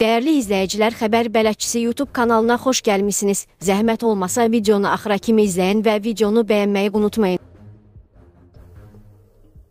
Dəyərli izləyicilər, Xəbər Bələdçisi YouTube kanalına xoş gəlmisiniz. Zəhmət olmasa videonu axıra kimi izləyin və videonu bəyənməyi unutmayın.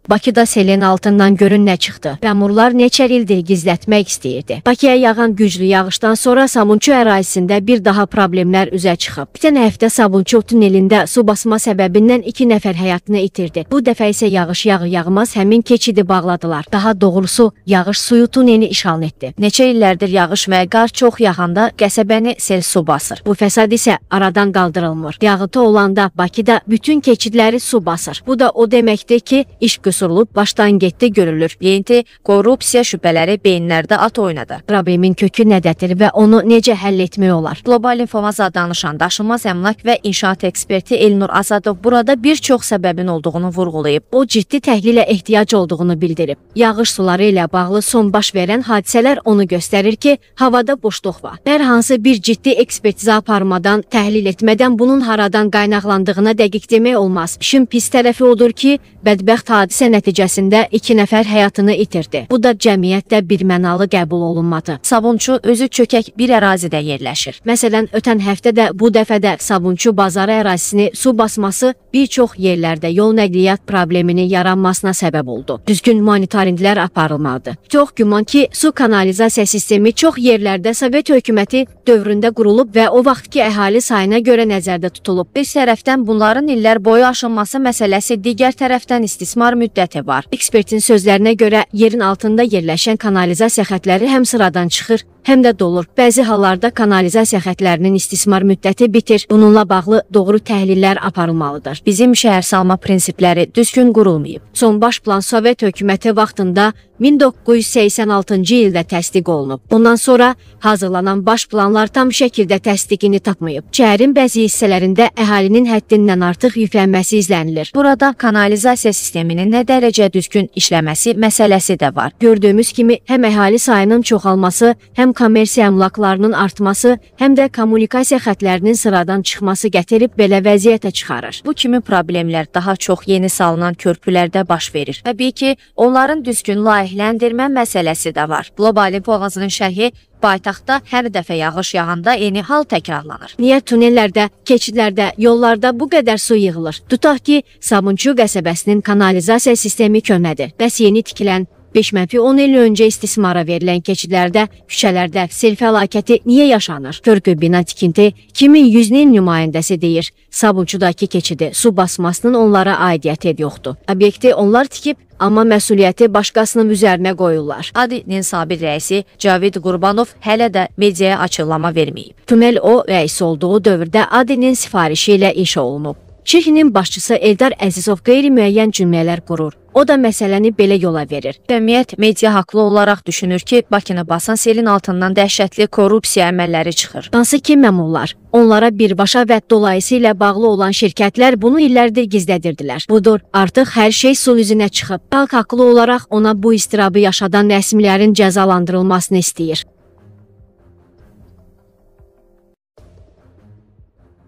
Bakıda selin altından görün nə çıxdı. Bəmurlar neçə ildir gizlətmək istəyirdi. Bakıya yağan güclü yağışdan sonra Sabunçu ərazisində bir daha problemlər üzə çıxıb. Bitən həftə Sabunçu tunelində su basma səbəbindən 2 nəfər həyatını itirdi. Bu dəfə isə yağış yağı yağmaz həmin keçidi bağladılar. Daha doğrusu yağış suyu tuneli işğal etdi. Neçə illərdir yağış və qar çox yağanda qəsəbəni sel su basır. Bu fəsad isə aradan qaldırılmır. Yağıntı olanda Bakıda bütün keçidləri su basır. Bu da o deməkdir ki, iş gücü pusurulub başdan getdi görülür. Yenti korrupsiya şübhələri beyinlərdə at oynadı. Problemin kökü nədədir və onu necə həll etmək olar? Qlobal informasiya danışan daşınmaz əmlak və inşaat eksperti Elnur Azadov burada bir çox səbəbin olduğunu vurğulayıb. O ciddi təhlilə ehtiyac olduğunu bildirib. Yağış suları ilə bağlı son baş verən hadisələr onu göstərir ki, havada boşluq var. Hər hansı bir ciddi ekspertizə aparmadan, təhlil etmədən bunun haradan qaynaqlandığına dəqiq demək olmaz. İşin pis tərəfi odur ki, bədbəxt hadisə Hadisə nəticəsində iki nəfər həyatını itirdi. Bu da cəmiyyətdə birmənalı qəbul olunmadı. Sabunçu özü çökək bir ərazidə yerləşir. Məsələn, ötən həftə də bu dəfədə Sabunçu bazarı ərazisini su basması bir çox yerlərdə yol nəqliyyat problemini yaranmasına səbəb oldu. Düzgün monitorinqlər aparılmadı. Çox güman ki, su kanalizasiya sistemi çox yerlərdə Sovet hökuməti dövründə qurulub və o vaxtki əhali sayına görə nəzərdə tutulub. Bir tərəfdən bunların illər boyu aşılması məsələsi, digər tərəfdən istismar müddəti müddəti var. Ekspertin sözlərinə görə yerin altında yerləşən kanalizasiya xətləri həm sıradan çıxır, həm də dolur. Bəzi hallarda kanalizasiya xətlərinin istismar müddəti bitir. Bununla bağlı doğru təhlillər aparılmalıdır. Bizim şəhər salma prinsipləri düzgün qurulmayıb. Son baş plan Sovet hökuməti vaxtında 1986-cı ildə təsdiq olunub. Bundan sonra hazırlanan baş planlar tam şəkildə təsdiqini tapmayıb. Şəhərin bəzi hissələrində əhalinin həddindən artıq yüklənməsi izlənilir. Burada kanalizasiya sisteminin nə dərəcə düzgün işləməsi məsələsi də var. Gördüyümüz kimi həm əhali sayının çoxalması, həm kommersiya əmlaklarının artması, həm də kommunikasiya xətlərinin sıradan çıxması gətirib belə vəziyyətə çıxarır. Bu kimi problemlər daha çox yeni salınan körpülərdə baş verir. Təbii ki, onların düzgün layihələndirmə məsələsi də var. Qlobalin boğazının şərhi Paytaxtda hər dəfə yağış yağanda eyni hal təkrarlanır. Niyə tunellərdə, keçidlərdə, yollarda bu qədər su yığılır? Tutaq ki, Sabunçu qəsəbəsinin kanalizasiya sistemi köhnədir. Bəs yeni tikilən 5 mənfi 10 il öncə istismara verilən keçidlərdə, küçələrdə sel fəlakəti niyə yaşanır? Körgü bina tikinti 2100-nin nümayəndəsi deyir. Sabunçudakı keçidi su basmasının onlara aidiyyəti yoxdur. Obyekti onlar tikib, amma məsuliyyəti başqasının üzərinə qoyurlar. ADİ-nin sabit rəisi Cavid Qurbanov hələ də mediaya açıqlama verməyib. Tümel o rəis olduğu dövrdə ADİ-nin sifarişi ilə inşa olunub. Şirkinin başçısı Eldar Əzizov qeyri-müəyyən cümlələr qurur. O da məsələni belə yola verir. Cəmiyyət media haqlı olaraq düşünür ki, Bakını basan selin altından dəhşətli korrupsiya əməlləri çıxır. Hansı ki, məmurlar onlara birbaşa və dolayısıyla bağlı olan şirkətlər bunu illərdir gizlədirdilər. Budur, artıq hər şey su üzünə çıxıb. Xalq haqlı olaraq ona bu istirabı yaşadan rəsmilərin cəzalandırılmasını istəyir.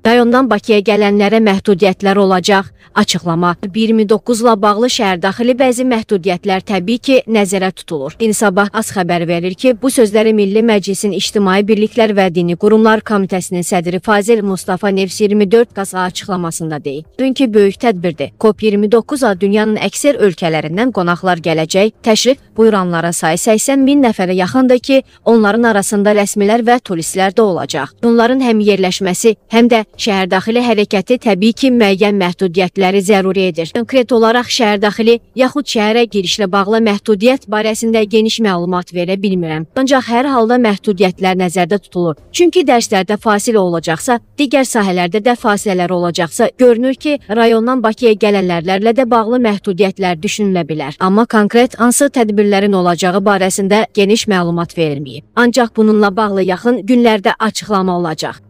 Rayondan Bakıya gələnlərə məhdudiyyətlər olacaq. Açıqlama 29-la bağlı şəhər daxili bəzi məhdudiyyətlər təbii ki, nəzərə tutulur. İnsabah az xəbər verir ki, bu sözləri Milli Məclisin İctimai Birliklər və Dini Qurumlar Komitəsinin sədri Fazil Mustafa Nevs 24 qaza açıqlamasında deyib. Dünkü böyük tədbirdir. COP29-a dünyanın əksər ölkələrindən qonaqlar gələcək. Təşrif buyuranlara sayı 80 min nəfərə yaxındır ki, onların arasında rəsmilər və turistlər də olacaq. Bunların həm yerləşməsi, həm də şəhərdaxili hərəkəti təbii ki, müəyyən məhdudiyyətləri zəruri edir. Konkret olaraq şəhərdaxili yaxud şəhərə girişlə bağlı məhdudiyyət barəsində geniş məlumat verə bilmirəm. Ancaq hər halda məhdudiyyətlər nəzərdə tutulur. Çünki dərslərdə fasilə olacaqsa, digər sahələrdə də fasilələr olacaqsa, görünür ki, rayondan Bakıya gələnlərlə də bağlı məhdudiyyətlər düşünülə bilər. Amma konkret hansı tədbirlərin olacağı barəsində geniş məlumat verilməyib. Ancaq bununla bağlı yaxın günlərdə açıqlama olacaq.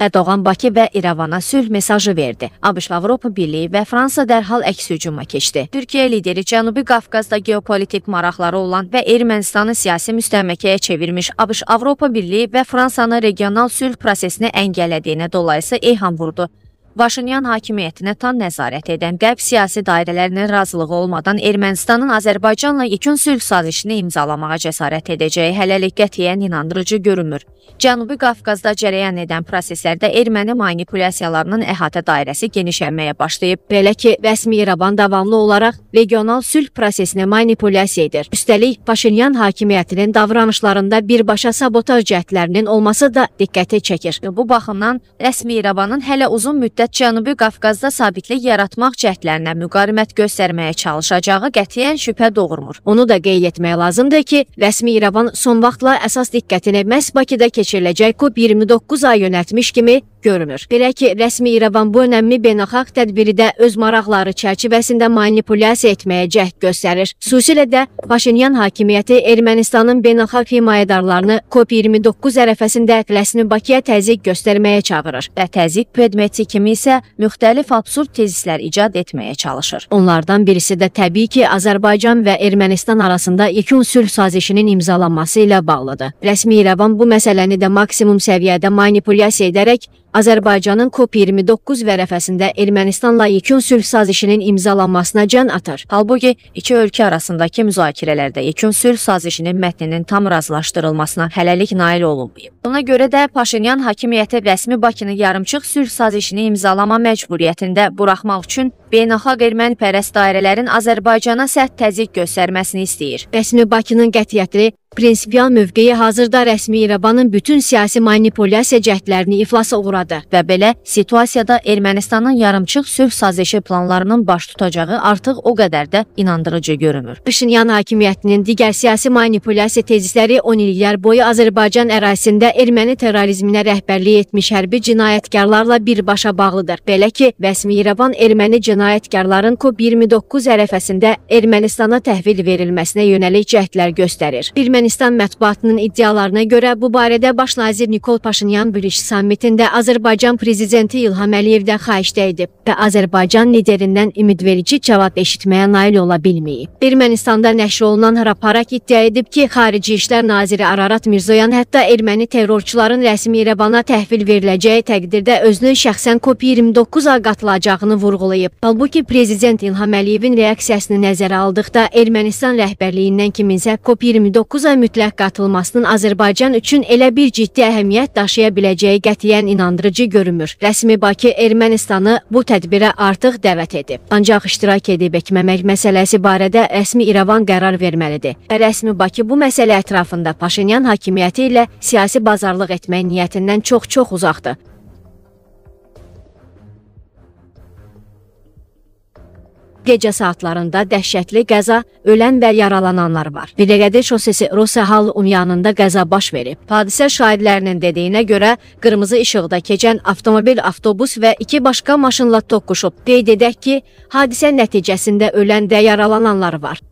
Ərdoğan Bakı və İrəvana sülh mesajı verdi. ABŞ və Avropa Birliyi və Fransa dərhal əks hücuma keçdi. Türkiyə lideri Cənubi Qafqazda geopolitik maraqları olan və Ermənistanı siyasi müstəməkəyə çevirmiş ABŞ Avropa Birliyi və Fransanı regional sülh prosesinə əngəllədiyinə dolayısı eyham vurdu. Vaşinyan hakimiyyətinə tam nəzarət edən qərb siyasi dairələrinin razılığı olmadan Ermənistanın Azərbaycanla yekun sülh sazişini imzalamağa cəsarət edəcəyi hələlik qətiyyən inandırıcı görünmür. Cənubi Qafqazda cərəyan edən proseslərdə erməni manipulyasiyalarının əhatə dairəsi genişlənməyə başlayıb. Belə ki, rəsmi İrəvan davamlı olaraq regional sülh prosesini manipulyasiya edir. Üstəlik, Vaşinyan hakimiyyətinin davranışlarında birbaşa sabotaj cəhdlərinin olması da diqqəti çəkir. Bu baxımdan rəsmi İrəvanın hələ uzun müddət müddət Cənubi Qafqazda sabitlik yaratmaq cəhdlərinə müqavimət göstərməyə çalışacağı qətiyyən şübhə doğurmur. Onu da qeyd etmək lazımdır ki, rəsmi İrəvan son vaxtlar əsas diqqətini məhz Bakıda keçiriləcək COP29 ay yönətmiş kimi görünür. Belə ki, rəsmi İrəvan bu önəmli beynəlxalq tədbiri də öz maraqları çərçivəsində manipulyasiya etməyə cəhd göstərir. Xüsusilə də Paşinyan hakimiyyəti Ermənistanın beynəlxalq himayədarlarını COP29 ərəfəsində rəsmi Bakıya təzyiq göstərməyə çağırır və təzyiq predmeti kimi isə müxtəlif absurd tezislər icad etməyə çalışır. Onlardan birisi də təbii ki, Azərbaycan və Ermənistan arasında yekun sülh sazişinin imzalanması ilə bağlıdır. Rəsmi İrəvan bu məsələni də maksimum səviyyədə manipulyasiya edərək Azərbaycanın COP29 vərəfəsində Ermənistanla yekun sülh sazişinin imzalanmasına can atar. Halbuki iki ölkə arasındakı müzakirələrdə yekun sülh sazişinin mətninin tam razılaşdırılmasına hələlik nail olunmayıb. Buna görə də Paşinyan hakimiyyəti rəsmi Bakını yarımçıq sülh sazişini imzalama məcburiyyətində buraxmaq üçün beynəlxalq ermənipərəst dairələrin Azərbaycana sərt təzyiq göstərməsini istəyir. Rəsmi Bakının qətiyyətli prinsipial mövqeyi hazırda rəsmi İrəvanın bütün siyasi manipulyasiya cəhdlərini iflasa uğradı və belə situasiyada Ermənistanın yarımçıq sülh sazişi planlarının baş tutacağı artıq o qədər də inandırıcı görünmür. Paşinyan hakimiyyətinin digər siyasi manipulyasiya tezisləri 10 illər boyu Azərbaycan ərazisində erməni terrorizminə rəhbərlik etmiş hərbi cinayətkarlarla birbaşa bağlıdır. Belə ki, rəsmi İrəvan erməni cinayətkarlarına cinayətkarların COP29 ərəfəsində Ermənistana təhvil verilməsinə yönəlik cəhdlər göstərir. Ermənistan mətbuatının iddialarına görə bu barədə baş nazir Nikol Paşinyan Brüş sammitində Azərbaycan prezidenti İlham Əliyevdən xahişdə edib və Azərbaycan liderindən ümidverici cavab eşitməyə nail ola bilməyib. Ermənistanda nəşr olunan raparak iddia edib ki, Xarici İşlər naziri Ararat Mirzoyan hətta erməni terrorçuların rəsmi İrəvana təhvil veriləcəyi təqdirdə özünün şəxsən COP29-a qatılacağını vurğulayıb. Halbuki Prezident İlham Əliyevin reaksiyasını nəzərə aldıqda Ermənistan rəhbərliyindən kiminsə COP29-a mütləq qatılmasının Azərbaycan üçün elə bir ciddi əhəmiyyət daşıya biləcəyi qətiyyən inandırıcı görünmür. Rəsmi Bakı Ermənistanı bu tədbirə artıq dəvət edib. Ancaq iştirak edib etməmək məsələsi barədə rəsmi İrəvan qərar verməlidir. Və rəsmi Bakı bu məsələ ətrafında Paşinyan hakimiyyəti ilə siyasi bazarlıq etmək niyyətindən çox-çox uzaqdır. Gecə saatlarında dəhşətli qəza, ölən və yaralananlar var. Biləqədi şosesi Rusahal unyanında qəza baş verib. Hadisə şahidlərinin dediyinə görə qırmızı işıqda keçən avtomobil, avtobus və iki başqa maşınla toqquşub. Qeyd edək ki, hadisə nəticəsində ölən və yaralananlar var.